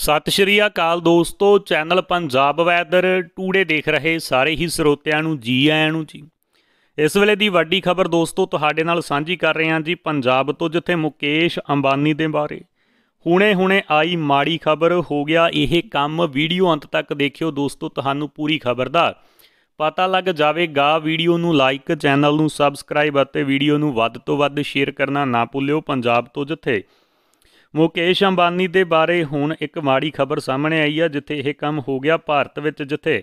ਸਤਿ ਸ਼੍ਰੀ ਅਕਾਲ ਦੋਸਤੋ channel Punjab weather today ਦੇਖ ਰਹੇ ਸਾਰੇ ਹੀ ਸਰੋਤਿਆਂ ਨੂੰ ਜੀ ਆਇਆਂ ਨੂੰ ਜੀ ਇਸ ਵੇਲੇ ਦੀ ਵੱਡੀ ਖਬਰ ਦੋਸਤੋ ਤੁਹਾਡੇ ਨਾਲ ਸਾਂਝੀ ਕਰ ਰਹੇ ਹਾਂ ਜੀ ਪੰਜਾਬ ਤੋਂ ਜਿੱਥੇ ਮੁਕੇਸ਼ ਅੰਬਾਨੀ ਦੇ ਬਾਰੇ ਹੁਣੇ-ਹੁਣੇ ਆਈ ਮਾੜੀ ਖਬਰ ਹੋ ਗਿਆ ਇਹ ਕੰਮ ਵੀਡੀਓ ਅੰਤ ਤੱਕ ਦੇਖਿਓ ਦੋਸਤੋ ਤੁਹਾਨੂੰ ਪੂਰੀ ਖਬਰ ਦਾ ਪਤਾ ਲੱਗ ਜਾਵੇਗਾ ਵੀਡੀਓ ਨੂੰ ਲਾਈਕ ਚੈਨਲ ਨੂੰ ਸਬਸਕ੍ਰਾਈਬ ਅਤੇ ਵੀਡੀਓ ਨੂੰ ਵੱਧ ਤੋਂ ਵੱਧ ਸ਼ੇਅਰ ਕਰਨਾ ਨਾ ਭੁੱਲਿਓ ਪੰਜਾਬ ਤੋਂ ਜਿੱਥੇ ਮੁਕੇਸ਼ ਅੰਬਾਨੀ ਦੇ ਬਾਰੇ ਹੁਣ ਇੱਕ ਮਾੜੀ ਖਬਰ ਸਾਹਮਣੇ ਆਈ ਹੈ ਜਿੱਥੇ ਇਹ ਕੰਮ ਹੋ ਗਿਆ ਭਾਰਤ ਵਿੱਚ ਜਿੱਥੇ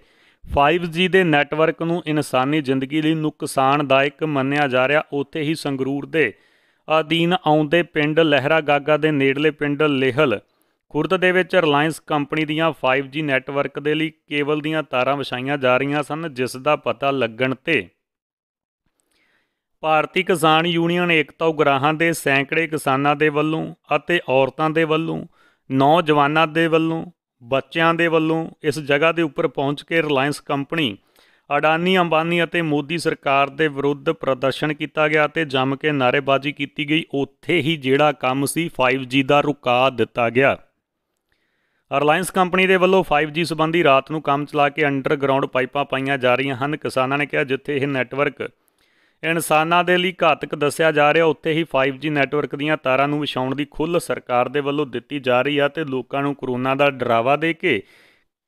5G ਦੇ ਨੈਟਵਰਕ ਨੂੰ ਇਨਸਾਨੀ ਜ਼ਿੰਦਗੀ ਲਈ ਨੁਕਸਾਨਦਾਇਕ ਮੰਨਿਆ ਜਾ ਰਿਹਾ ਉੱਥੇ ਹੀ ਸੰਗਰੂਰ ਦੇ ਆਦੀਨ ਆਉਂਦੇ ਪਿੰਡ ਲਹਿਰਾ ਗਾਗਾ ਦੇ ਨੇੜਲੇ ਪਿੰਡ ਲੇਹਲ ਖੁਰਦ ਦੇ ਵਿੱਚ ਰਿਲਾਇੰਸ ਕੰਪਨੀ ਦੀਆਂ 5G ਨੈਟਵਰਕ ਦੇ ਲਈ ਕੇਬਲ ਦੀਆਂ ਤਾਰਾਂ ਵਿਛਾਈਆਂ ਜਾ ਰਹੀਆਂ ਸਨ ਜਿਸ ਦਾ ਪਤਾ ਲੱਗਣ ਤੇ ਭਾਰਤੀ ਕਿਸਾਨ ਯੂਨੀਅਨ ਏਕਤਾ ਉਗਰਾਹਾਂ ਦੇ ਸੈਂਕੜੇ ਕਿਸਾਨਾਂ ਦੇ ਵੱਲੋਂ ਅਤੇ ਔਰਤਾਂ ਦੇ ਵੱਲੋਂ ਨੌਜਵਾਨਾਂ ਦੇ ਵੱਲੋਂ ਬੱਚਿਆਂ ਦੇ ਵੱਲੋਂ ਇਸ ਜਗ੍ਹਾ ਦੇ ਉੱਪਰ ਪਹੁੰਚ ਕੇ ਰਿਲਾਇੰਸ ਕੰਪਨੀ ਅਡਾਨੀ ਅੰਬਾਨੀ ਅਤੇ ਮੋਦੀ ਸਰਕਾਰ ਦੇ ਵਿਰੁੱਧ ਪ੍ਰਦਰਸ਼ਨ ਕੀਤਾ ਗਿਆ ਤੇ ਜੰਮ ਕੇ ਨਾਰੇਬਾਜ਼ੀ ਕੀਤੀ ਗਈ ਉੱਥੇ ਹੀ ਜਿਹੜਾ ਕੰਮ ਸੀ 5G ਦਾ ਰੁਕਾ ਦਿੱਤਾ ਗਿਆ ਰਿਲਾਇੰਸ ਕੰਪਨੀ ਦੇ ਵੱਲੋਂ 5G ਸੰਬੰਧੀ ਰਾਤ ਨੂੰ ਕੰਮ ਚਲਾ ਕੇ ਅੰਡਰਗਰਾਉਂਡ ਪਾਈਪਾਂ ਪਾਈਆਂ ਜਾ ਰਹੀਆਂ ਹਨ ਕਿਸਾਨਾਂ ਨੇ ਕਿਹਾ ਜਿੱਥੇ ਇਹ ਨੈਟਵਰਕ ਇਨਸਾਨਾਂ ਦੇ ਲਈ ਘਾਤਕ ਦੱਸਿਆ ਜਾ ਰਿਹਾ ਉੱਥੇ ਹੀ 5G ਨੈਟਵਰਕ ਦੀਆਂ ਤਾਰਾਂ ਨੂੰ ਵਿਛਾਉਣ ਦੀ ਖੁੱਲ ਸਰਕਾਰ ਦੇ ਵੱਲੋਂ ਦਿੱਤੀ ਜਾ ਰਹੀ ਆ ਤੇ ਲੋਕਾਂ ਨੂੰ ਕਰੋਨਾ ਦਾ ਡਰਾਵਾ ਦੇ ਕੇ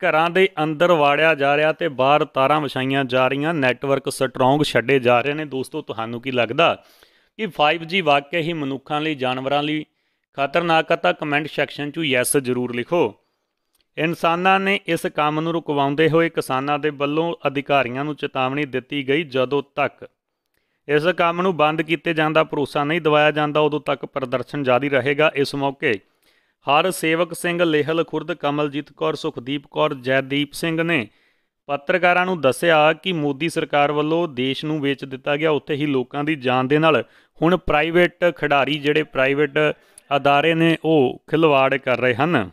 ਘਰਾਂ ਦੇ ਅੰਦਰ ਵਾੜਿਆ ਜਾ ਰਿਹਾ ਤੇ ਬਾਹਰ ਤਾਰਾਂ ਵਿਛਾਈਆਂ ਜਾ ਰਹੀਆਂ ਨੈਟਵਰਕ ਸਟਰੋਂਗ ਛੱਡੇ ਜਾ ਰਹੇ ਨੇ ਦੋਸਤੋ ਤੁਹਾਨੂੰ ਕੀ ਲੱਗਦਾ ਕਿ 5G ਵਾਕਿਆ ਹੀ ਮਨੁੱਖਾਂ ਲਈ ਜਾਨਵਰਾਂ ਲਈ ਖਤਰਨਾਕ ਆ ਤਾਂ ਕਮੈਂਟ ਸੈਕਸ਼ਨ 'ਚ ਯੈਸ ਜ਼ਰੂਰ ਲਿਖੋ ਇਨਸਾਨਾਂ ਨੇ ਇਸ ਕੰਮ ਨੂੰ ਰੁਕਵਾਉਂਦੇ ਹੋਏ ਕਿਸਾਨਾਂ ਦੇ ਵੱਲੋਂ ਅਧਿਕਾਰੀਆਂ ਨੂੰ ਚੇਤਾਵਨੀ ਦਿੱਤੀ ਗਈ ਜਦੋਂ ਤੱਕ ਇਸ ਕੰਮ ਨੂੰ ਬੰਦ ਕੀਤੇ ਜਾਣ ਦਾ ਭਰੋਸਾ ਨਹੀਂ ਦਿਵਾਇਆ ਜਾਂਦਾ ਉਦੋਂ ਤੱਕ ਪ੍ਰਦਰਸ਼ਨ ਜਾਰੀ ਰਹੇਗਾ ਇਸ ਮੌਕੇ ਹਰ ਸੇਵਕ ਸਿੰਘ ਲੇਹਲ ਖੁਰਦ ਕਮਲਜੀਤ ਕੌਰ ਸੁਖਦੀਪ ਕੌਰ ਜੈਦੀਪ ਸਿੰਘ ਨੇ ਪੱਤਰਕਾਰਾਂ ਨੂੰ ਦੱਸਿਆ ਕਿ ਮੋਦੀ ਸਰਕਾਰ ਵੱਲੋਂ ਦੇਸ਼ ਨੂੰ ਵੇਚ ਦਿੱਤਾ ਗਿਆ ਉੱਥੇ ਹੀ ਲੋਕਾਂ ਦੀ ਜਾਨ ਦੇ ਨਾਲ ਹੁਣ ਪ੍ਰਾਈਵੇਟ ਖਿਡਾਰੀ ਜਿਹੜੇ ਪ੍ਰਾਈਵੇਟ ਅਦਾਰੇ ਨੇ ਉਹ ਖਿਲਵਾੜ ਕਰ ਰਹੇ ਹਨ